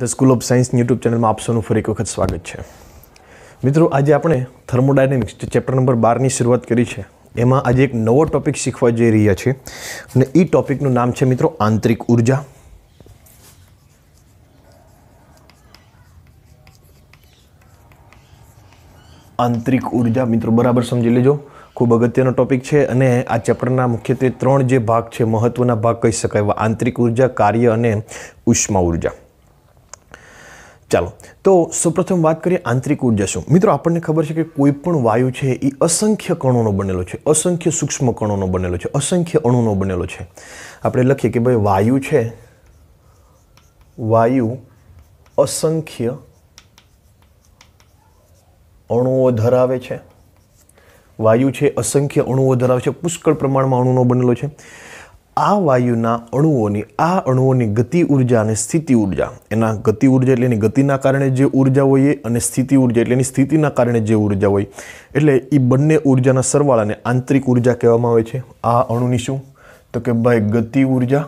the school of science YouTube ચેનલમાં આપ ફરી એક વખત સ્વાગત છે મિત્રો આજે આપણે થર્મોડાયનેમિક્સ જે ચેપ્ટર નંબર બારની શરૂઆત કરી છે એમાં આજે એક નવો ટૉપિક શીખવા જઈ રહ્યા છીએ અને એ ટોપિકનું નામ છે મિત્રો આંતરિક ઉર્જા આંતરિક ઉર્જા મિત્રો બરાબર સમજી લેજો ખૂબ અગત્યનો ટૉપિક છે અને આ ચેપ્ટરના મુખ્યત્વે ત્રણ જે ભાગ છે મહત્ત્વના ભાગ કહી શકાય આંતરિક ઉર્જા કાર્ય અને ઉષ્મા ઉર્જા ચાલો તો સૌપ્રથમ વાત કરીએ આંતરિક ઉર્જા શું મિત્રો આપણને ખબર છે કે કોઈ પણ વાયુ છે એ અસંખ્ય કણોનો બનેલો છે અસંખ્ય સૂક્ષ્મ કણોનો બનેલો છે અસંખ્ય અણુનો બનેલો છે આપણે લખીએ કે ભાઈ વાયુ છે વાયુ અસંખ્ય અણુઓ ધરાવે છે વાયુ છે અસંખ્ય અણુઓ ધરાવે છે પુષ્કળ પ્રમાણમાં અણુનો બનેલો છે આ વાયુના અણુઓની આ અણુઓની ગતિ ઉર્જા અને સ્થિતિ ઉર્જા એના ગતિ ઉર્જા એટલે એની ગતિના કારણે જે ઉર્જા હોય અને સ્થિતિ ઉર્જા એટલે એની સ્થિતિના કારણે જે ઉર્જા હોય એટલે એ બંને ઉર્જાના સરવાળાને આંતરિક ઉર્જા કહેવામાં આવે છે આ અણુની શું તો કે ભાઈ ગતિ ઉર્જા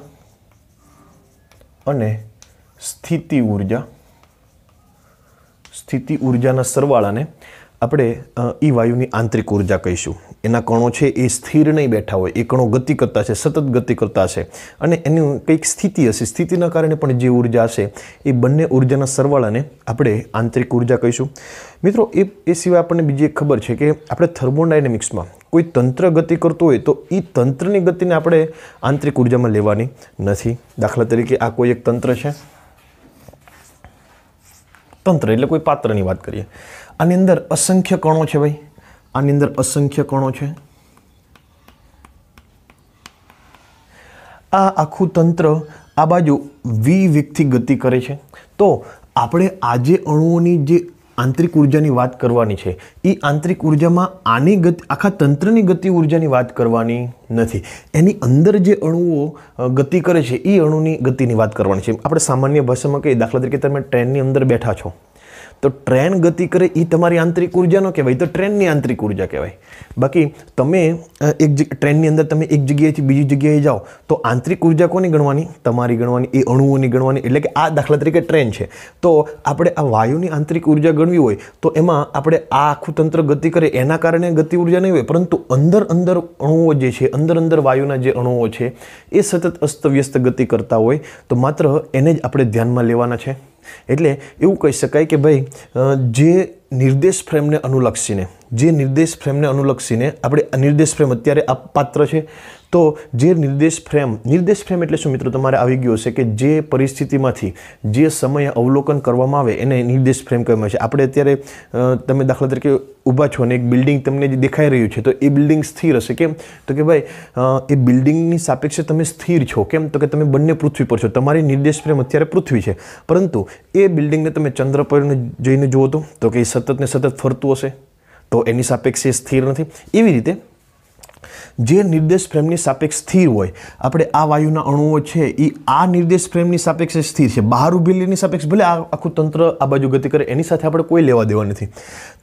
અને સ્થિતિ ઉર્જા સ્થિતિ ઉર્જાના સરવાળાને આપણે એ વાયુની આંતરિક ઉર્જા કહીશું એના કણો છે એ સ્થિર નહીં બેઠા હોય એ કણો ગતિ કરતા છે સતત ગતિ કરતા છે અને એની કંઈક સ્થિતિ હશે સ્થિતિના કારણે પણ જે ઉર્જા છે એ બંને ઉર્જાના સરવાળાને આપણે આંતરિક ઉર્જા કહીશું મિત્રો એ એ સિવાય આપણને બીજી એક ખબર છે કે આપણે થર્મોડાયનેમિક્સમાં કોઈ તંત્ર ગતિ કરતું હોય તો એ તંત્રની ગતિને આપણે આંતરિક ઉર્જામાં લેવાની નથી દાખલા તરીકે આ કોઈ એક તંત્ર છે તંત્ર એટલે કોઈ પાત્રની વાત કરીએ આની અંદર અસંખ્ય કણો છે ભાઈ આની અંદર અસંખ્ય કણો છે આ આખું તંત્ર આ બાજુ વિવેકથી ગતિ કરે છે તો આપણે આજે અણુઓની જે આંતરિક ઉર્જાની વાત કરવાની છે એ આંતરિક ઉર્જામાં આની ગતિ આખા તંત્રની ગતિ ઉર્જાની વાત કરવાની નથી એની અંદર જે અણુઓ ગતિ કરે છે એ અણુની ગતિની વાત કરવાની છે આપણે સામાન્ય ભાષામાં કહીએ દાખલા તરીકે તમે ટ્રેનની અંદર બેઠા છો તો ટ્રેન ગતિ કરે એ તમારી આંતરિક ઉર્જા કહેવાય તો ટ્રેનની આંતરિક ઉર્જા કહેવાય બાકી તમે એક ટ્રેનની અંદર તમે એક જગ્યાએથી બીજી જગ્યાએ જાઓ તો આંતરિક ઉર્જા કોની ગણવાની તમારી ગણવાની એ અણુઓની ગણવાની એટલે કે આ દાખલા તરીકે ટ્રેન છે તો આપણે આ વાયુની આંતરિક ઉર્જા ગણવી હોય તો એમાં આપણે આ આખું તંત્ર ગતિ કરે એના કારણે ગતિ ઉર્જા નહીં હોય પરંતુ અંદર અંદર અણુઓ જે છે અંદર અંદર વાયુના જે અણુઓ છે એ સતત અસ્તવ્યસ્ત ગતિ કરતા હોય તો માત્ર એને જ આપણે ધ્યાનમાં લેવાના છે એટલે એવું કહી શકાય કે ભાઈ જે નિર્દેશ ફ્રેમને અનુલક્ષીને જે નિર્દેશ ફ્રેમને અનુલક્ષીને આપણે નિર્દેશ ફ્રેમ અત્યારે આ પાત્ર છે તો જે નિર્દેશ ફ્રેમ નિર્દેશ ફ્રેમ એટલે શું મિત્રો તમારે આવી ગયો હશે કે જે પરિસ્થિતિમાંથી જે સમય અવલોકન કરવામાં આવે એને નિર્દેશ ફ્રેમ કહેવામાં છે આપણે અત્યારે તમે દાખલા તરીકે ઊભા છો અને એક બિલ્ડિંગ તમને જે દેખાઈ રહ્યું છે તો એ બિલ્ડિંગ સ્થિર હશે કેમ તો કે ભાઈ એ બિલ્ડિંગની સાપેક્ષે તમે સ્થિર છો કેમ તો કે તમે બંને પૃથ્વી પર છો તમારી નિર્દેશ પ્રેમ અત્યારે પૃથ્વી છે પરંતુ એ બિલ્ડિંગને તમે ચંદ્ર પર જઈને જુઓ તો કે એ સતત ને સતત ફરતું હશે તો એની સાપેક્ષે સ્થિર નથી એવી રીતે જે નિર્દેશ ફ્રેમની સાપેક્ષ સ્થિર હોય આપણે આ વાયુના અણુઓ છે એ આ નિર્દેશ ફ્રેમની સાપેક્ષે સ્થિર છે બહાર ઉભેલીની સાપેક્ષ ભલે આ આખું તંત્ર આ બાજુ ગતિ કરે એની સાથે આપણે કોઈ લેવા દેવા નથી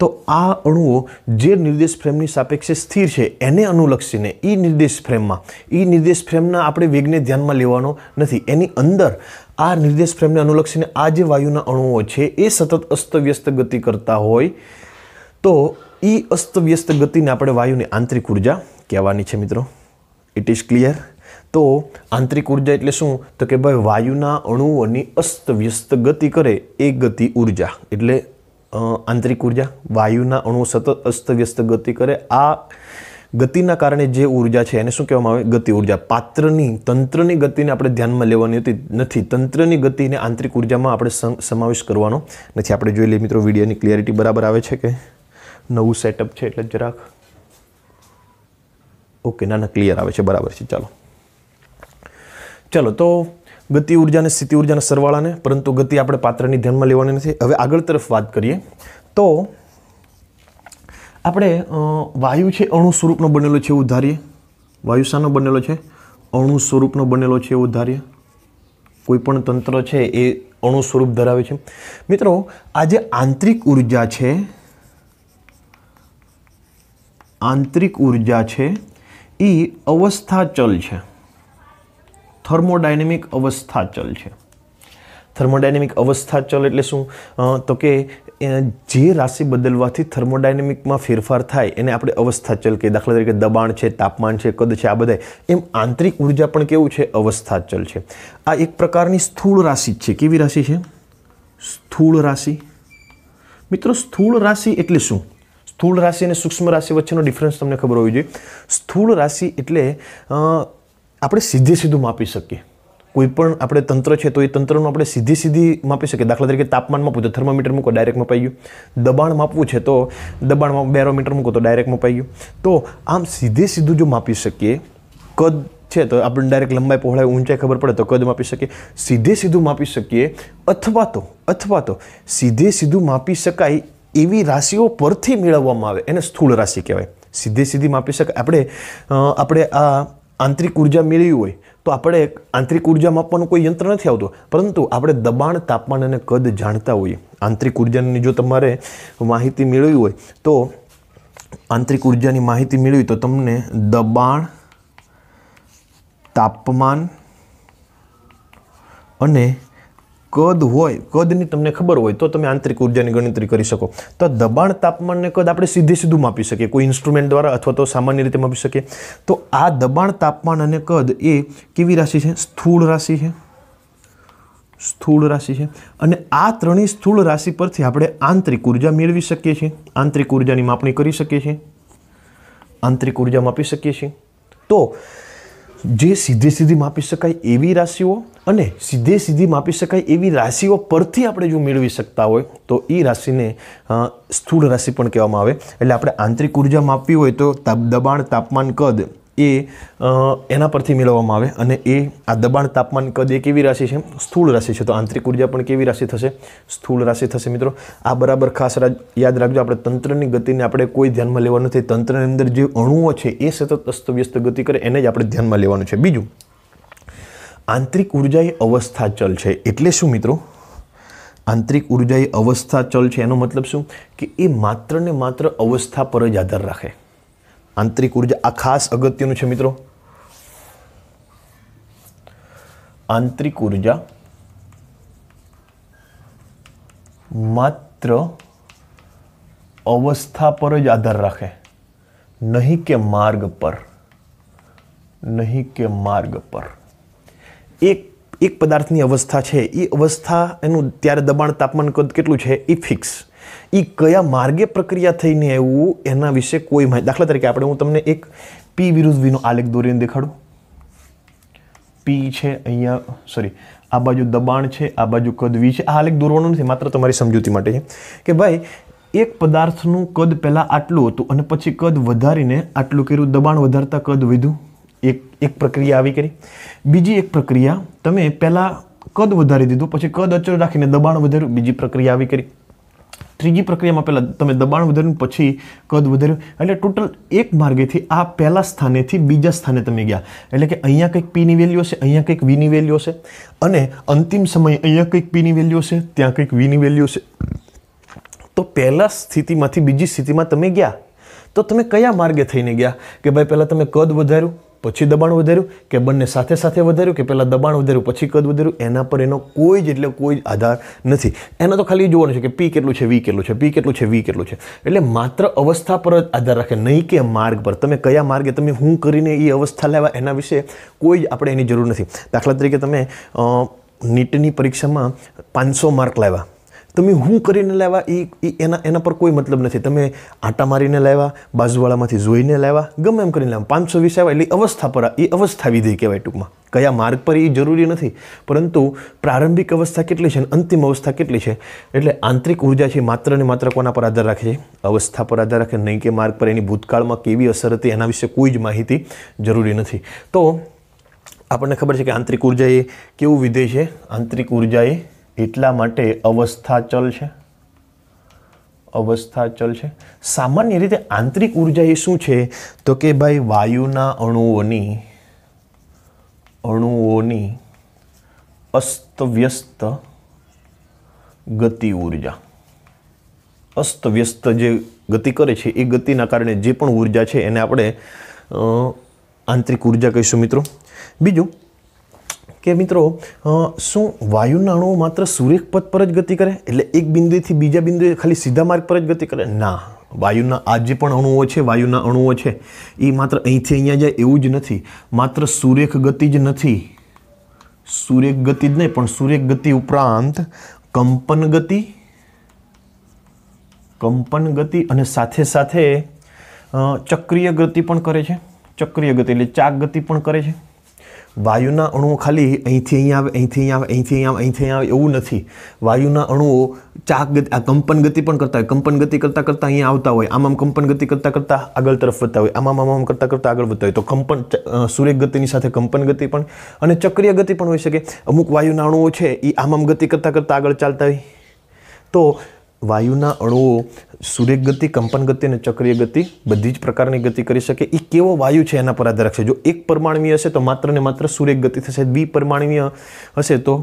તો આ અણુઓ જે નિર્દેશ ફ્રેમની સાપેક્ષે સ્થિર છે એને અનુલક્ષીને એ નિર્દેશ ફ્રેમમાં એ નિર્દેશ ફ્રેમના આપણે વેગને ધ્યાનમાં લેવાનો નથી એની અંદર આ નિર્દેશ ફ્રેમને અનુલક્ષીને આ જે વાયુના અણુઓ છે એ સતત અસ્તવ્યસ્ત ગતિ કરતા હોય તો એ અસ્તવ્યસ્ત ગતિને આપણે વાયુની આંતરિક ઉર્જા કહેવાની છે મિત્રો ઇટ ઇઝ ક્લિયર તો આંતરિક ઉર્જા એટલે શું તો કે ભાઈ વાયુના અણુઓની અસ્તવ્યસ્ત ગતિ કરે એ ગતિ ઉર્જા એટલે આંતરિક ઉર્જા વાયુના અણુઓ સતત અસ્તવ્યસ્ત ગતિ કરે આ ગતિના કારણે જે ઉર્જા છે એને શું કહેવામાં આવે ગતિ ઉર્જા પાત્રની તંત્રની ગતિને આપણે ધ્યાનમાં લેવાની હતી નથી તંત્રની ગતિને આંતરિક ઉર્જામાં આપણે સમાવેશ કરવાનો નથી આપણે જોઈ લઈએ મિત્રો વિડીયોની ક્લિયરિટી બરાબર આવે છે કે નવું સેટઅપ છે એટલે જરાક ઓકે ના ના ક્લિયર આવે છે બરાબર છે ચાલો ચાલો તો ગતિ ઉર્જા અને સ્થિતિ ઉર્જાના સરવાળાને પરંતુ ગતિ આપણે પાત્રની ધ્યાનમાં લેવાની નથી હવે આગળ તરફ વાત કરીએ તો આપણે વાયુ છે અણુ સ્વરૂપનો બનેલો છે એવું ધારીએ વાયુ બનેલો છે અણુ સ્વરૂપનો બનેલો છે એવું ધારીએ પણ તંત્ર છે એ અણુ સ્વરૂપ ધરાવે છે મિત્રો આ જે આંતરિક ઉર્જા છે આંતરિક ઉર્જા છે એ અવસ્થા ચલ છે થર્મોડાયનેમિક અવસ્થા ચલ છે થર્મોડાયનેમિક અવસ્થા ચલ એટલે શું તો કે જે રાશિ બદલવાથી થર્મોડાયનેમિકમાં ફેરફાર થાય એને આપણે અવસ્થા ચલ કહીએ દાખલા તરીકે દબાણ છે તાપમાન છે કદ છે આ બધા એમ આંતરિક ઉર્જા પણ કેવું છે અવસ્થા ચલ છે આ એક પ્રકારની સ્થૂળ રાશિ છે કેવી રાશિ છે સ્થૂળ રાશિ મિત્રો સ્થૂળ રાશિ એટલે શું સ્થૂળ રાશિ અને સૂક્ષ્મ રાશિ વચ્ચેનો ડિફરન્સ તમને ખબર હોવી જોઈએ સ્થૂળ રાશિ એટલે આપણે સીધે સીધું માપી શકીએ કોઈપણ આપણે તંત્ર છે તો એ તંત્રનું આપણે સીધી સીધી માપી શકીએ દાખલા તરીકે તાપમાન માપવું તો થર્મોમીટર મૂકો ડાયરેક્ટ મપાઈ ગયું દબાણ માપવું છે તો દબાણમાં બેરોમીટર મૂકો તો ડાયરેક્ટ મપાઈ ગયું તો આમ સીધે સીધું જો માપી શકીએ કદ છે તો આપણે ડાયરેક્ટ લંબાઈ પહોળાઈ ઊંચાઈ ખબર પડે તો કદ માપી શકીએ સીધે સીધું માપી શકીએ અથવા તો અથવા તો સીધે સીધું માપી શકાય એવી રાશિઓ પરથી મેળવવામાં આવે એને સ્થૂળ રાશિ કહેવાય સીધી સીધી માપી શકાય આપણે આપણે આ આંતરિક ઉર્જા મેળવી હોય તો આપણે આંતરિક ઉર્જા માપવાનું કોઈ યંત્ર નથી આવતું પરંતુ આપણે દબાણ તાપમાન અને કદ જાણતા હોઈએ આંતરિક ઉર્જાની જો તમારે માહિતી મેળવી હોય તો આંતરિક ઉર્જાની માહિતી મેળવી તો તમને દબાણ તાપમાન અને કદ હોય કદની તમને ખબર હોય તો તમે આંતરિક ઉર્જાની ગણતરી કરી શકો તો દબાણ તાપમાનને કદ આપણે સીધે સીધું માપી શકીએ કોઈ ઇન્સ્ટ્રુમેન્ટ દ્વારા અથવા તો સામાન્ય રીતે માપી શકીએ તો આ દબાણ તાપમાન અને કદ એ કેવી રાશિ છે સ્થૂળ રાશિ છે સ્થૂળ રાશિ છે અને આ ત્રણેય સ્થૂળ રાશિ પરથી આપણે આંતરિક ઉર્જા મેળવી શકીએ છીએ આંતરિક ઉર્જાની માપણી કરી શકીએ છીએ આંતરિક ઉર્જા માપી શકીએ છીએ તો જે સીધે સીધી માપી શકાય એવી રાશિઓ અને સીધે સીધી માપી શકાય એવી રાશિઓ પરથી આપણે જો મેળવી શકતા હોય તો એ રાશિને સ્થૂળ રાશિ પણ કહેવામાં આવે એટલે આપણે આંતરિક ઉર્જા માપવી હોય તો દબાણ તાપમાન કદ એ એના પરથી મેળવવામાં આવે અને એ આ દબાણ તાપમાન કદ એ કેવી રાશિ છે સ્થૂળ રાશિ છે તો આંતરિક ઉર્જા પણ કેવી રાશિ થશે સ્થૂળ રાશિ થશે મિત્રો આ બરાબર ખાસ યાદ રાખજો આપણે તંત્રની ગતિને આપણે કોઈ ધ્યાનમાં લેવાનું નથી તંત્રની અંદર જે અણુઓ છે એ સતત અસ્તવ્યસ્ત ગતિ કરે એને જ આપણે ધ્યાનમાં લેવાનું છે બીજું આંતરિક ઉર્જા એ અવસ્થા ચલ છે એટલે શું મિત્રો આંતરિક ઉર્જા એ અવસ્થા ચલ છે એનો મતલબ શું કે એ માત્ર ને માત્ર અવસ્થા પર જ આધાર રાખે આંતરિક ઉર્જા આ ખાસ અગત્યનું છે મિત્રો આંતરિક ઉર્જા માત્ર અવસ્થા પર જ આધાર રાખે નહીં કે માર્ગ પર નહીં કે માર્ગ પર એક એક પદાર્થની અવસ્થા છે એ અવસ્થા એનું ત્યારે દબાણ તાપમાન કદ કેટલું છે એ ફિક્સ એ કયા માર્ગે પ્રક્રિયા થઈને આવ્યું એના વિશે કોઈ માહિતી દાખલા તરીકે આપણે હું તમને એક પી વિરુદ્ધ વીનો આલેખ દોરીને દેખાડું પી છે અહીંયા સોરી આ બાજુ દબાણ છે આ બાજુ કદ વી છે આ આલેખ દોરવાનું નથી માત્ર તમારી સમજૂતી માટે છે કે ભાઈ એક પદાર્થનું કદ પહેલાં આટલું હતું અને પછી કદ વધારીને આટલું કર્યું દબાણ વધારતા કદ વધ્યું એક એક પ્રક્રિયા આવી કરી બીજી એક પ્રક્રિયા તમે પહેલાં કદ વધારી દીધું પછી કદ અચળ રાખીને દબાણ વધાર્યું બીજી પ્રક્રિયા આવી કરી ત્રીજી પ્રક્રિયામાં પહેલાં તમે દબાણ વધાર્યું પછી કદ વધાર્યું એટલે ટોટલ એક માર્ગેથી આ પહેલા સ્થાનેથી બીજા સ્થાને તમે ગયા એટલે કે અહીંયા કંઈક પીની વેલ્યુ હશે અહીંયા કંઈક વીની વેલ્યુ હશે અને અંતિમ સમયે અહીંયા કંઈક પીની વેલ્યુ હશે ત્યાં કંઈક વીની વેલ્યુ હશે તો પહેલાં સ્થિતિમાંથી બીજી સ્થિતિમાં તમે ગયા તો તમે કયા માર્ગે થઈને ગયા કે ભાઈ પહેલાં તમે કદ વધાર્યું પછી દબાણ વધાર્યું કે બંને સાથે સાથે વધાર્યું કે પહેલાં દબાણ વધાર્યું પછી કદ વધાર્યું એના પર એનો કોઈ જ એટલે કોઈ આધાર નથી એના તો ખાલી જોવાનું છે કે પી કેટલું છે વી કેટલું છે પી કેટલું છે વી કેટલું છે એટલે માત્ર અવસ્થા પર જ આધાર રાખે નહીં કે માર્ગ પર તમે કયા માર્ગે તમે હું કરીને એ અવસ્થા લેવા એના વિશે કોઈ જ આપણે એની જરૂર નથી દાખલા તરીકે તમે નીટની પરીક્ષામાં પાંચસો માર્ક લાવ્યા તમે હું કરીને લાવ્યા એ એના એના પર કોઈ મતલબ નથી તમે આટા મારીને લાવ્યા બાજુવાળામાંથી જોઈને લાવ્યા ગમે એમ કરીને લાવ્યા પાંચસો વીસ આવ્યા એટલે અવસ્થા પર એ અવસ્થા વિધેય કહેવાય ટૂંકમાં કયા માર્ગ પર એ જરૂરી નથી પરંતુ પ્રારંભિક અવસ્થા કેટલી છે અને અંતિમ અવસ્થા કેટલી છે એટલે આંતરિક ઉર્જા છે માત્ર ને માત્ર કોના પર આધાર રાખે છે અવસ્થા પર આધાર રાખે નહીં કે માર્ગ પર એની ભૂતકાળમાં કેવી અસર હતી એના વિશે કોઈ જ માહિતી જરૂરી નથી તો આપણને ખબર છે કે આંતરિક ઉર્જા એ કેવું વિધેય છે આંતરિક ઉર્જા એ એટલા માટે અવસ્થા ચલ છે અવસ્થા ચલ છે સામાન્ય રીતે આંતરિક ઉર્જા એ શું છે તો કે ભાઈ વાયુના અણુઓની અણુઓની અસ્તવ્યસ્ત ગતિ ઉર્જા અસ્તવ્યસ્ત જે ગતિ કરે છે એ ગતિના કારણે જે પણ ઉર્જા છે એને આપણે આંતરિક ઉર્જા કહીશું મિત્રો બીજું કે મિત્રો શું વાયુના અણુઓ માત્ર સૂર્યપથ પર જ ગતિ કરે એટલે એક બિંદુથી બીજા બિંદુએ ખાલી સીધા માર્ગ પર જ ગતિ કરે ના વાયુના આ જે પણ અણુઓ છે વાયુના અણુઓ છે એ માત્ર અહીંથી અહીંયા જાય એવું જ નથી માત્ર સુરેખ ગતિ જ નથી સુરેખ ગતિ જ નહીં પણ સૂર્યક ગતિ ઉપરાંત કંપન ગતિ કંપન ગતિ અને સાથે સાથે ચક્રીય ગતિ પણ કરે છે ચક્રીય ગતિ એટલે ચાક ગતિ પણ કરે છે વાયુના અણુઓ ખાલી અહીંથી અહીં આવે અહીંથી અહીં આવે અહીંથી અહીં આવે અહીંથી અહીં આવે એવું નથી વાયુના અણુઓ ચાક ગતિ આ કંપન ગતિ પણ કરતા હોય કંપન ગતિ કરતાં કરતાં અહીંયા આવતા હોય આમ આમ કંપન ગતિ કરતાં કરતાં આગળ તરફ વધતા હોય આમ આમ આમ કરતાં કરતાં આગળ વધતા હોય તો કંપન સૂર્ય ગતિની સાથે કંપન ગતિ પણ અને ચક્રિય ગતિ પણ હોઈ શકે અમુક વાયુના અણુઓ છે એ આમ આમ ગતિ કરતાં કરતાં આગળ ચાલતા હોય તો વાયુના અણુઓ સુરેખ ગતિ કંપન ગતિ અને ચક્રીય ગતિ બધી જ પ્રકારની ગતિ કરી શકે એ કેવો વાયુ છે એના પર આધાર રાખશે જો એક પરમાણવીય હશે તો માત્ર ને માત્ર સૂર્ય ગતિ થશે દ્વિ પરમાણવીય હશે તો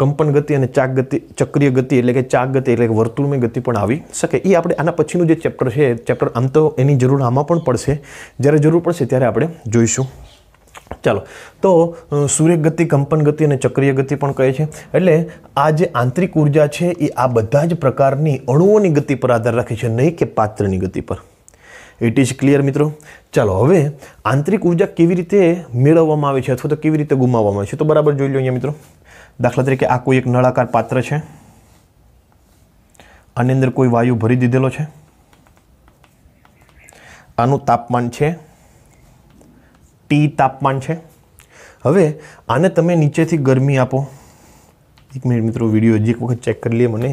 કંપન ગતિ અને ચાક ગતિ ચક્રીય ગતિ એટલે કે ચાક ગતિ એટલે કે વર્તુળમય ગતિ પણ આવી શકે એ આપણે આના પછીનું જે ચેપ્ટર છે ચેપ્ટર આમ તો એની જરૂર આમાં પણ પડશે જ્યારે જરૂર પડશે ત્યારે આપણે જોઈશું ચાલો તો સૂર્ય ગતિ કંપન ગતિ અને ચક્રીય ગતિ પણ કહે છે એટલે આ જે આંતરિક ઉર્જા છે એ આ બધા જ પ્રકારની અણુઓની ગતિ પર આધાર રાખે છે નહીં કે પાત્રની ગતિ પર ઇટ ઇઝ ક્લિયર મિત્રો ચાલો હવે આંતરિક ઉર્જા કેવી રીતે મેળવવામાં આવે છે અથવા તો કેવી રીતે ગુમાવવામાં આવે છે તો બરાબર જોઈ લો અહીંયા મિત્રો દાખલા તરીકે આ કોઈ એક નળાકાર પાત્ર છે આની અંદર કોઈ વાયુ ભરી દીધેલો છે આનું તાપમાન છે ટી તાપમાન છે હવે આને તમે નીચેથી ગરમી આપો એક મિનિટ મિત્રો વિડીયો હજી એક વખત ચેક કરી લઈએ મને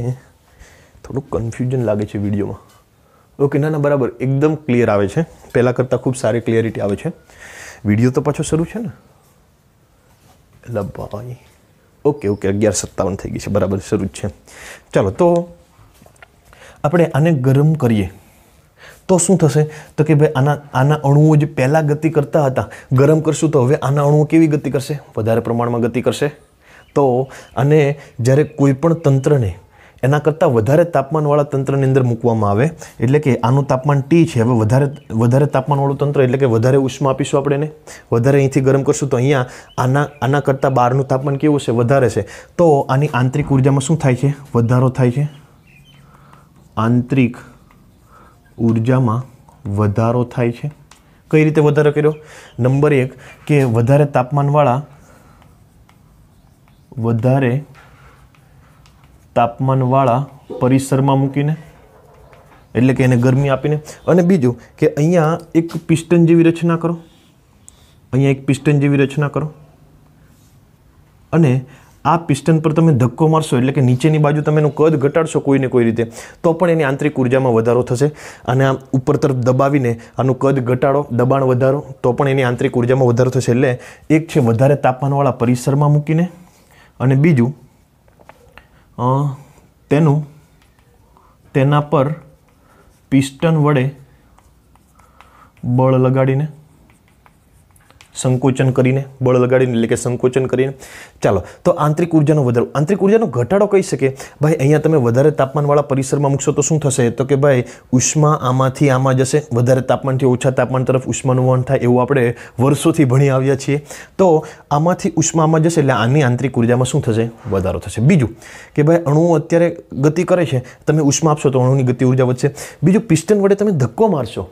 થોડુંક કન્ફ્યુઝન લાગે છે વિડીયોમાં ઓકે ના ના બરાબર એકદમ ક્લિયર આવે છે પહેલાં કરતાં ખૂબ સારી ક્લિયરિટી આવે છે વિડીયો તો પાછો શરૂ છે ને એટલે ભાઈ ઓકે ઓકે અગિયાર સત્તાવન થઈ ગઈ છે બરાબર શરૂ જ છે ચાલો તો આપણે આને ગરમ કરીએ તો શું થશે તો કે ભાઈ આના આના અણુઓ જે પહેલાં ગતિ કરતા હતા ગરમ કરશું તો હવે આના અણુઓ કેવી ગતિ કરશે વધારે પ્રમાણમાં ગતિ કરશે તો અને જ્યારે કોઈપણ તંત્રને એના કરતાં વધારે તાપમાનવાળા તંત્રની અંદર મૂકવામાં આવે એટલે કે આનું તાપમાન ટી છે હવે વધારે વધારે તાપમાનવાળું તંત્ર એટલે કે વધારે ઉષ્મા આપીશું આપણે એને વધારે અહીંથી ગરમ કરશું તો અહીંયા આના આના કરતાં બહારનું તાપમાન કેવું છે વધારે છે તો આની આંતરિક ઉર્જામાં શું થાય છે વધારો થાય છે આંતરિક ઉર્જામાં વધારો થાય છે કઈ રીતે વધારો કર્યો નંબર એક કે વધારે તાપમાનવાળા વધારે તાપમાનવાળા પરિસરમાં મૂકીને એટલે કે એને ગરમી આપીને અને બીજું કે અહીંયા એક પિસ્ટન જેવી રચના કરો અહીંયા એક પિસ્ટન જેવી રચના કરો અને આ પિસ્ટન પર તમે ધક્કો મારશો એટલે કે નીચેની બાજુ તમે એનું કદ ઘટાડશો કોઈને કોઈ રીતે તો પણ એની આંતરિક ઉર્જામાં વધારો થશે અને આ ઉપર તરફ દબાવીને આનું કદ ઘટાડો દબાણ વધારો તો પણ એની આંતરિક ઉર્જામાં વધારો થશે એટલે એક છે વધારે તાપમાનવાળા પરિસરમાં મૂકીને અને બીજું તેનું તેના પર પિસ્ટન વડે બળ લગાડીને સંકોચન કરીને બળ લગાડીને એટલે કે સંકોચન કરીને ચાલો તો આંતરિક ઉર્જાનો વધારો આંતરિક ઉર્જાનો ઘટાડો કહી શકે ભાઈ અહીંયા તમે વધારે તાપમાનવાળા પરિસરમાં મૂકશો તો શું થશે તો કે ભાઈ ઉષ્મા આમાંથી આમાં જશે વધારે તાપમાનથી ઓછા તાપમાન તરફ ઉષ્માનું વહન થાય એવું આપણે વર્ષોથી ભણી આવ્યા છીએ તો આમાંથી ઉષ્મામાં જશે એટલે આની આંતરિક ઉર્જામાં શું થશે વધારો થશે બીજું કે ભાઈ અણુઓ અત્યારે ગતિ કરે છે તમે ઉષ્મા આપશો તો અણુની ગતિ ઉર્જા વધશે બીજું પિસ્ટન વડે તમે ધક્કો મારશો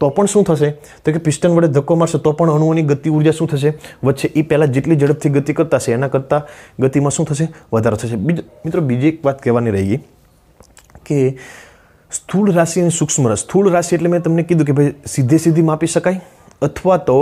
તો પણ શું થશે તો કે પિસ્ટન વડે ધક્કો મારશે તો પણ અણુઓની ગતિ ઉર્જા શું થશે વચ્ચે એ પહેલાં જેટલી ઝડપથી ગતિ કરતા છે એના કરતાં ગતિમાં શું થશે વધારો થશે મિત્રો બીજી એક વાત કહેવાની રહી ગઈ કે સ્થૂળ રાશિ અને સૂક્ષ્મ રસ સ્થૂળ રાશિ એટલે મેં તમને કીધું કે ભાઈ સીધે સીધી માપી શકાય અથવા તો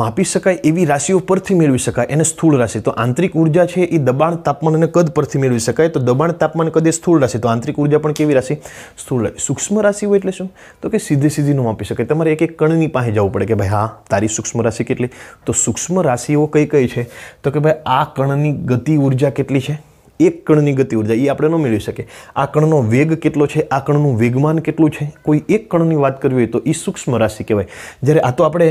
માપી શકાય એવી રાશિઓ પરથી મેળવી શકાય એને સ્થૂળ રાશિ તો આંતરિક ઉર્જા છે એ દબાણ તાપમાન અને કદ પરથી મેળવી શકાય તો દબાણ તાપમાન કદ એ સ્થૂળ રાશિ તો આંતરિક ઉર્જા પણ કેવી રાશિ સ્થૂળ રાશિ સૂક્ષ્મ રાશિઓ એટલે શું તો કે સીધી સીધી નું માપી શકાય તમારે એક એક કણની પાસે જવું પડે કે ભાઈ હા તારી સૂક્ષ્મ રાશિ કેટલી તો સૂક્ષ્મ રાશિઓ કઈ કઈ છે તો કે ભાઈ આ કણની ગતિ ઉર્જા કેટલી છે એક કણની ગતિ ઉર્જા એ આપણે ન મેળવી શકીએ આ કણનો વેગ કેટલો છે આ કણનું વેગમાન કેટલું છે કોઈ એક કણની વાત કરવી હોય તો એ સૂક્ષ્મ રાશિ કહેવાય જ્યારે આ તો આપણે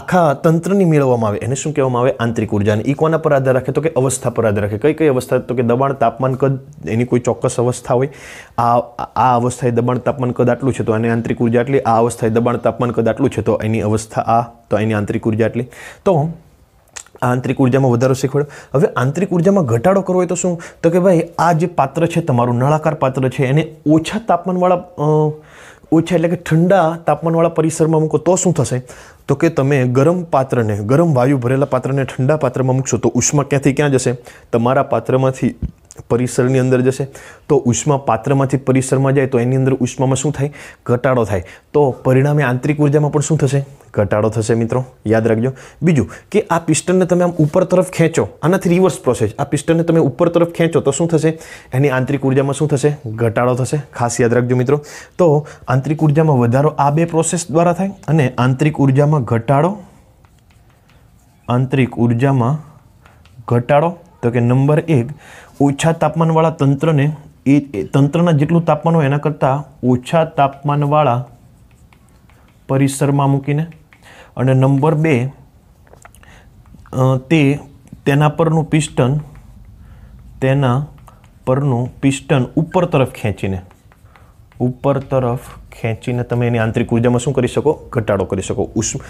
આખા તંત્રની મેળવવામાં આવે એને શું કહેવામાં આવે આંતરિક ઉર્જા અને એ કોના પર આધાર રાખે તો કે અવસ્થા પર આધાર રાખે કઈ કઈ અવસ્થા તો કે દબાણ તાપમાન કદ એની કોઈ ચોક્કસ અવસ્થા હોય આ આ અવસ્થાએ દબાણ તાપમાન કદ આટલું છે તો આની આંતરિક ઉર્જા આટલી આ અવસ્થાએ દબાણ તાપમાન કદ આટલું છે તો એની અવસ્થા આ તો એની આંતરિક ઉર્જા આટલી તો આંતરિક ઉર્જામાં વધારો શીખવાડ હવે આંતરિક ઉર્જામાં ઘટાડો કરવો હોય તો શું તો કે ભાઈ આ જે પાત્ર છે તમારું નળાકાર પાત્ર છે એને ઓછા તાપમાનવાળા ઓછા એટલે કે ઠંડા તાપમાનવાળા પરિસરમાં મૂકો તો શું થશે તો કે તમે ગરમ પાત્રને ગરમ વાયુ ભરેલા પાત્રને ઠંડા પાત્રમાં મૂકશો તો ઉષ્મા ક્યાંથી ક્યાં જશે તમારા પાત્રમાંથી પરિસરની અંદર જશે તો ઉષ્મા પાત્રમાંથી પરિસરમાં જાય તો એની અંદર ઉષ્મામાં શું થાય ઘટાડો થાય તો પરિણામે આંતરિક ઉર્જામાં પણ શું થશે ઘટાડો થશે મિત્રો યાદ રાખજો બીજું કે આ પિસ્ટનને તમે આમ ઉપર તરફ ખેંચો આનાથી રિવર્સ પ્રોસેસ આ પિસ્ટનને તમે ઉપર તરફ ખેંચો તો શું થશે એની આંતરિક ઉર્જામાં શું થશે ઘટાડો થશે ખાસ યાદ રાખજો મિત્રો તો આંતરિક ઉર્જામાં વધારો આ બે પ્રોસેસ દ્વારા થાય અને આંતરિક ઉર્જામાં ઘટાડો આંતરિક ઉર્જામાં ઘટાડો તો કે નંબર એક ઓછા તાપમાનવાળા તંત્રને એ તંત્રના જેટલું તાપમાન હોય એના કરતાં ઓછા તાપમાનવાળા પરિસરમાં મૂકીને અને નંબર બે તે તેના પરનું પિસ્ટન તેના પરનું પિસ્ટન ઉપર તરફ ખેંચીને ઉપર તરફ ખેંચીને તમે એની આંતરિક ઉર્જામાં શું કરી શકો ઘટાડો કરી શકો ઉષ્મ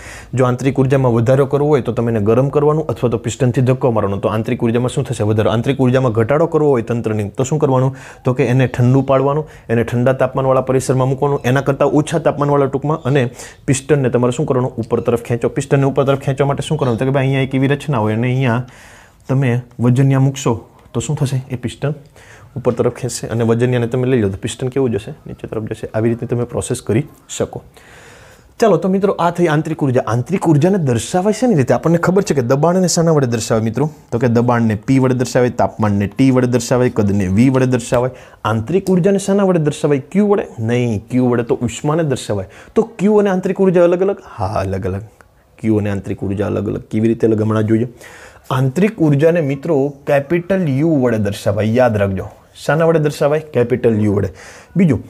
જો આંતરિક ઉર્જામાં વધારો કરવો હોય તો તમે એને ગરમ કરવાનું અથવા તો પિસ્ટનથી ધક્કો મારવાનો તો આંતરિક ઉર્જામાં શું થશે વધારો આંતરિક ઉર્જામાં ઘટાડો કરવો હોય તંત્રની તો શું કરવાનું તો કે એને ઠંડુ પાડવાનું એને ઠંડા તાપમાનવાળા પરિસરમાં મૂકવાનું એના કરતાં ઓછા તાપમાનવાળા ટૂંકમાં અને પિસ્ટનને તમારે શું કરવાનું ઉપર તરફ ખેંચો પિસ્ટનને ઉપર તરફ ખેંચવા માટે શું કરવાનું તો કે ભાઈ અહીંયા એક એવી રચના હોય અને અહીંયા તમે વજન ત્યાં મૂકશો તો શું થશે એ પિસ્ટન ઉપર તરફ ખેંચશે અને અને તમે લઈ લો તો પિસ્ટન કેવું જશે નીચે તરફ જશે આવી રીતે તમે પ્રોસેસ કરી શકો ચાલો તો મિત્રો આ થઈ આંતરિક ઉર્જા આંતરિક ઉર્જાને દર્શાવાય છે ને રીતે આપણને ખબર છે કે દબાણને શાના વડે દર્શાવે મિત્રો તો કે દબાણને પી વડે દર્શાવે તાપમાનને ટી વડે દર્શાવે કદને વી વડે દર્શાવે આંતરિક ઉર્જાને શાના વડે દર્શાવાય ક્યુ વડે નહીં ક્યુ વડે તો ઉષ્માને દર્શાવાય તો ક્યુ અને આંતરિક ઉર્જા અલગ અલગ હા અલગ અલગ ક્યુ અને આંતરિક ઉર્જા અલગ અલગ કેવી રીતે અલગ હમણાં જોઈએ આંતરિક ઉર્જાને મિત્રો કેપિટલ યુ વડે દર્શાવાય યાદ રાખજો શાના વડે દર્શાવાય કેપિટલ યુ વડે બીજું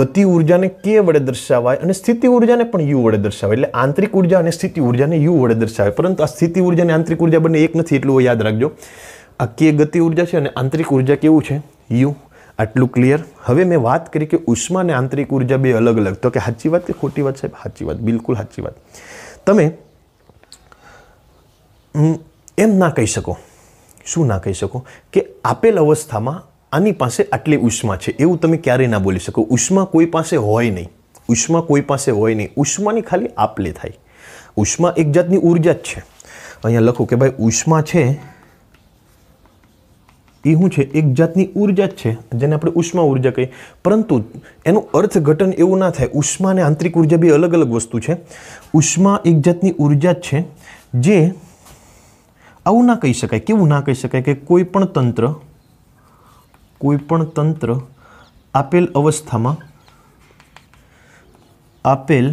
ગતિ ઉર્જાને કે વડે દર્શાવાય અને સ્થિતિ ઉર્જાને પણ યુ વડે દર્શાવાય એટલે આંતરિક ઉર્જા અને સ્થિતિ ઉર્જાને યુ વડે દર્શાવે પરંતુ આ સ્થિતિ ઉર્જા અને આંતરિક ઉર્જા બંને એક નથી એટલું યાદ રાખજો આ કે ગતિ ઉર્જા છે અને આંતરિક ઉર્જા કેવું છે યુ આટલું ક્લિયર હવે મેં વાત કરી કે ઉષ્મા અને આંતરિક ઉર્જા બે અલગ અલગ તો કે સાચી વાત કે ખોટી વાત સાહેબ સાચી વાત બિલકુલ સાચી વાત તમે એમ ના કહી શકો શું ના કહી શકો કે આપેલ અવસ્થામાં આની પાસે આટલી ઉષ્મા છે એવું તમે ક્યારેય ના બોલી શકો ઉષ્મા કોઈ પાસે હોય નહીં ઉષ્મા કોઈ પાસે હોય નહીં ઉષ્માની ખાલી આપલે થાય ઉષ્મા એક જાતની ઉર્જા જ છે અહીંયા લખો કે ભાઈ ઉષ્મા છે એ શું છે એક જાતની ઉર્જા જ છે જેને આપણે ઉષ્મા ઉર્જા કહીએ પરંતુ એનું અર્થઘટન એવું ના થાય ઉષ્મા અને આંતરિક ઉર્જા બી અલગ અલગ વસ્તુ છે ઉષ્મા એક જાતની ઉર્જા જ છે જે આવું ના કહી શકાય કેવું ના કહી શકાય કે કોઈ પણ તંત્ર કોઈપણ તંત્ર આપેલ અવસ્થામાં આપેલ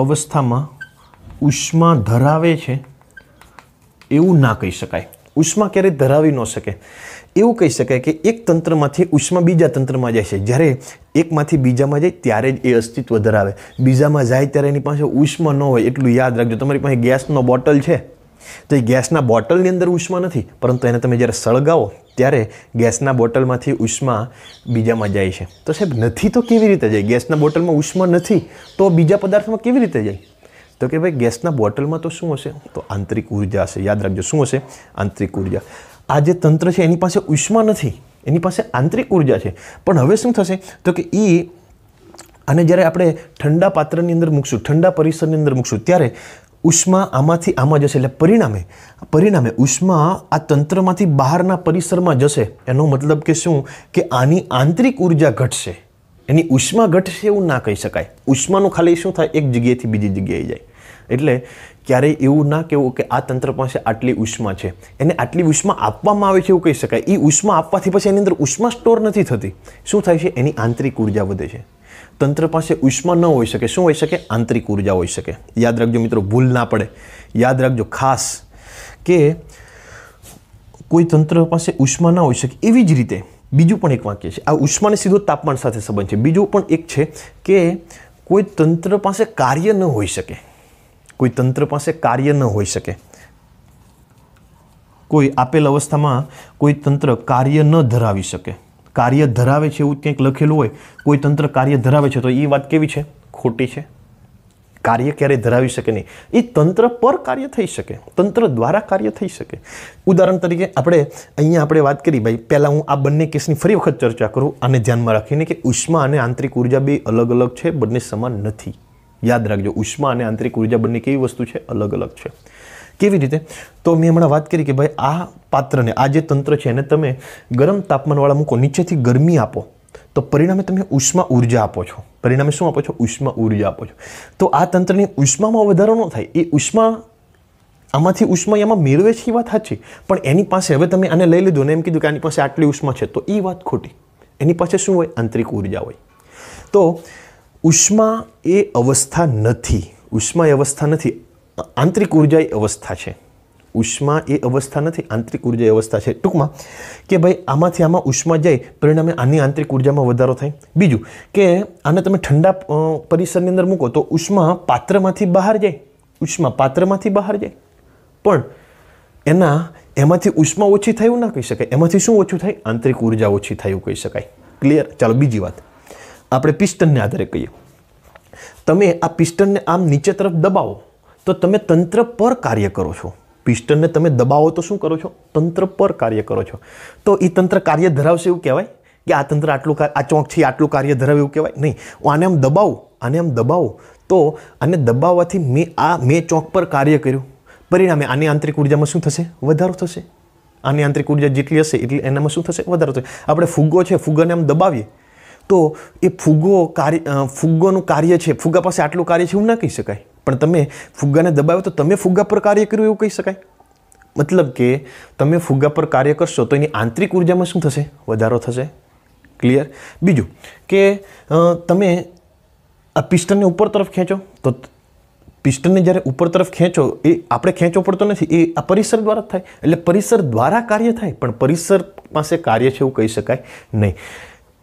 અવસ્થામાં ઉષ્મા ધરાવે છે એવું ના કહી શકાય ઉષ્મા ક્યારેય ધરાવી ન શકે એવું કહી શકાય કે એક તંત્રમાંથી ઉષ્મા બીજા તંત્રમાં જાય છે જ્યારે એકમાંથી બીજામાં જાય ત્યારે જ એ અસ્તિત્વ ધરાવે બીજામાં જાય ત્યારે એની પાસે ઉષ્મા ન હોય એટલું યાદ રાખજો તમારી પાસે ગેસનો બોટલ છે તો એ ગેસના બોટલની અંદર ઉષ્મા નથી પરંતુ એને તમે જ્યારે સળગાવો ત્યારે ગેસના બોટલમાંથી ઉષ્મા બીજામાં જાય છે તો સાહેબ નથી તો કેવી રીતે જાય ગેસના બોટલમાં ઉષ્મા નથી તો બીજા પદાર્થમાં કેવી રીતે જાય તો કે ભાઈ ગેસના બોટલમાં તો શું હશે તો આંતરિક ઉર્જા હશે યાદ રાખજો શું હશે આંતરિક ઉર્જા આ જે તંત્ર છે એની પાસે ઉષ્મા નથી એની પાસે આંતરિક ઉર્જા છે પણ હવે શું થશે તો કે એ અને જ્યારે આપણે ઠંડા પાત્રની અંદર મૂકશું ઠંડા પરિસરની અંદર મૂકશું ત્યારે ઉષ્મા આમાંથી આમાં જશે એટલે પરિણામે પરિણામે ઉષ્મા આ તંત્રમાંથી બહારના પરિસરમાં જશે એનો મતલબ કે શું કે આની આંતરિક ઉર્જા ઘટશે એની ઉષ્મા ઘટશે એવું ના કહી શકાય ઉષ્માનું ખાલી શું થાય એક જગ્યાએથી બીજી જગ્યાએ જાય એટલે ક્યારેય એવું ના કહેવું કે આ તંત્ર પાસે આટલી ઉષ્મા છે એને આટલી ઉષ્મા આપવામાં આવે છે એવું કહી શકાય એ ઉષ્મા આપવાથી પછી એની અંદર ઉષ્મા સ્ટોર નથી થતી શું થાય છે એની આંતરિક ઉર્જા વધે છે તંત્ર પાસે ઉષ્મા ન હોઈ શકે શું હોઈ શકે આંતરિક ઉર્જા હોઈ શકે યાદ રાખજો મિત્રો ભૂલ ના પડે યાદ રાખજો ખાસ કે કોઈ તંત્ર પાસે ઉષ્મા ના હોઈ શકે એવી જ રીતે બીજું પણ એક વાક્ય છે આ ઉષ્માને સીધો તાપમાન સાથે સંબંધ છે બીજું પણ એક છે કે કોઈ તંત્ર પાસે કાર્ય ન હોઈ શકે કોઈ તંત્ર પાસે કાર્ય ન હોઈ શકે કોઈ આપેલ અવસ્થામાં કોઈ તંત્ર કાર્ય ન ધરાવી શકે કાર્ય ધરાવે છે એવું ક્યાંક લખેલું હોય કોઈ તંત્ર કાર્ય ધરાવે છે તો એ વાત કેવી છે ખોટી છે કાર્ય ક્યારેય ધરાવી શકે નહીં એ તંત્ર પર કાર્ય થઈ શકે તંત્ર દ્વારા કાર્ય થઈ શકે ઉદાહરણ તરીકે આપણે અહીંયા આપણે વાત કરી ભાઈ પહેલાં હું આ બંને કેસની ફરી વખત ચર્ચા કરું આને ધ્યાનમાં રાખીને કે ઉષ્મા અને આંતરિક ઉર્જા બે અલગ અલગ છે બંને સમાન નથી યાદ રાખજો ઉષ્મા અને આંતરિક ઉર્જા બંને કેવી વસ્તુ છે અલગ અલગ છે કેવી રીતે તો મેં હમણાં વાત કરી કે ભાઈ આ પાત્રને આ જે તંત્ર છે એને તમે ગરમ તાપમાનવાળા મૂકો નીચેથી ગરમી આપો તો પરિણામે તમે ઉષ્મા ઉર્જા આપો છો પરિણામે શું આપો છો ઉષ્મા ઉર્જા આપો છો તો આ તંત્રની ઉષ્મામાં વધારો ન થાય એ ઉષ્મા આમાંથી ઉષ્મા એમાં મેળવે છે એ વાત સાચી પણ એની પાસે હવે તમે આને લઈ લીધું ને એમ કીધું કે આની પાસે આટલી ઉષ્મા છે તો એ વાત ખોટી એની પાસે શું હોય આંતરિક ઉર્જા હોય તો ઉષ્મા એ અવસ્થા નથી ઉષ્મા એ અવસ્થા નથી આંતરિક ઉર્જા એ અવસ્થા છે ઉષ્મા એ અવસ્થા નથી આંતરિક ઉર્જા એ અવસ્થા છે ટૂંકમાં કે ભાઈ આમાંથી આમાં ઉષ્મા જાય પરિણામે આની આંતરિક ઉર્જામાં વધારો થાય બીજું કે આને તમે ઠંડા પરિસરની અંદર મૂકો તો ઉષ્મા પાત્રમાંથી બહાર જાય ઉષ્મા પાત્રમાંથી બહાર જાય પણ એના એમાંથી ઉષ્મા ઓછી થયું એવું ના કહી શકાય એમાંથી શું ઓછું થાય આંતરિક ઉર્જા ઓછી થયું કહી શકાય ક્લિયર ચાલો બીજી વાત આપણે પિસ્ટનને આધારે કહીએ તમે આ પિસ્ટનને આમ નીચે તરફ દબાવો તો તમે તંત્ર પર કાર્ય કરો છો પિસ્ટનને તમે દબાવો તો શું કરો છો તંત્ર પર કાર્ય કરો છો તો એ તંત્ર કાર્ય ધરાવશે એવું કહેવાય કે આ તંત્ર આટલું આ ચોંકથી આટલું કાર્ય ધરાવે એવું કહેવાય નહીં હું આને આમ દબાવું આને આમ દબાવું તો આને દબાવવાથી મેં આ મેં ચોંક પર કાર્ય કર્યું પરિણામે આની આંતરિક ઉર્જામાં શું થશે વધારો થશે આની આંતરિક ઉર્જા જેટલી હશે એટલે એનામાં શું થશે વધારો થશે આપણે ફુગ્ગો છે ફુગ્ગાને આમ દબાવીએ તો એ ફુગ્ગો કાર્ય ફુગ્ગોનું કાર્ય છે ફુગ્ગા પાસે આટલું કાર્ય છે એવું ના કહી શકાય પણ તમે ફુગ્ગાને દબાવો તો તમે ફુગ્ગા પર કાર્ય કર્યું એવું કહી શકાય મતલબ કે તમે ફુગ્ગા પર કાર્ય કરશો તો એની આંતરિક ઉર્જામાં શું થશે વધારો થશે ક્લિયર બીજું કે તમે આ પિસ્ટનને ઉપર તરફ ખેંચો તો પિસ્ટનને જ્યારે ઉપર તરફ ખેંચો એ આપણે ખેંચવો પડતો નથી એ આ પરિસર દ્વારા જ થાય એટલે પરિસર દ્વારા કાર્ય થાય પણ પરિસર પાસે કાર્ય છે એવું કહી શકાય નહીં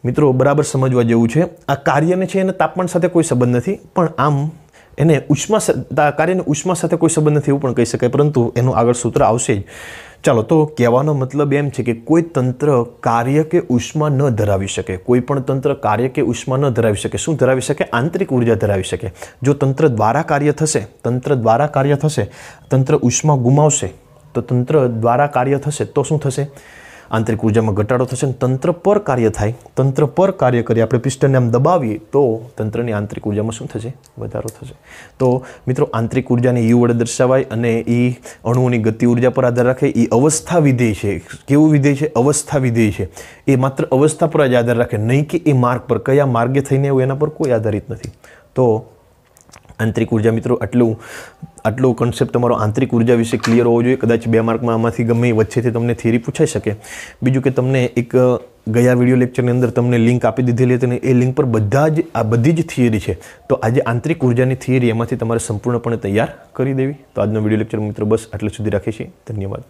મિત્રો બરાબર સમજવા જેવું છે આ કાર્યને છે એને તાપમાન સાથે કોઈ સંબંધ નથી પણ આમ એને ઉષ્મા કાર્યને ઉષ્મા સાથે કોઈ સંબંધ નથી એવું પણ કહી શકાય પરંતુ એનું આગળ સૂત્ર આવશે જ ચાલો તો કહેવાનો મતલબ એમ છે કે કોઈ તંત્ર કાર્ય કે ઉષ્મા ન ધરાવી શકે કોઈ પણ તંત્ર કાર્ય કે ઉષ્મા ન ધરાવી શકે શું ધરાવી શકે આંતરિક ઉર્જા ધરાવી શકે જો તંત્ર દ્વારા કાર્ય થશે તંત્ર દ્વારા કાર્ય થશે તંત્ર ઉષ્મા ગુમાવશે તો તંત્ર દ્વારા કાર્ય થશે તો શું થશે આંતરિક ઉર્જામાં ઘટાડો થશે અને તંત્ર પર કાર્ય થાય તંત્ર પર કાર્ય કરી આપણે પિસ્ટનને આમ દબાવીએ તો તંત્રની આંતરિક ઉર્જામાં શું થશે વધારો થશે તો મિત્રો આંતરિક ઉર્જાને યુ વડે દર્શાવાય અને એ અણુઓની ગતિ ઉર્જા પર આધાર રાખે એ અવસ્થા વિધેય છે કેવું વિધેય છે અવસ્થા વિધેય છે એ માત્ર અવસ્થા પર જ આધાર રાખે નહીં કે એ માર્ગ પર કયા માર્ગે થઈને એવું એના પર કોઈ આધારિત નથી તો આંતરિક ઉર્જા મિત્રો આટલું આટલો કન્સેપ્ટ તમારો આંતરિક ઉર્જા વિશે ક્લિયર હોવો જોઈએ કદાચ બે માર્કમાં આમાંથી ગમે વચ્ચેથી તમને થિયરી પૂછાઈ શકે બીજું કે તમને એક ગયા વિડિયો લેક્ચરની અંદર તમને લિંક આપી દીધેલી હતી અને એ લિંક પર બધા જ આ બધી જ થિયરી છે તો આજે આંતરિક ઉર્જાની થિયરી એમાંથી તમારે સંપૂર્ણપણે તૈયાર કરી દેવી તો આજનો વિડીયો લેક્ચર મિત્રો બસ આટલે સુધી રાખીએ છીએ ધન્યવાદ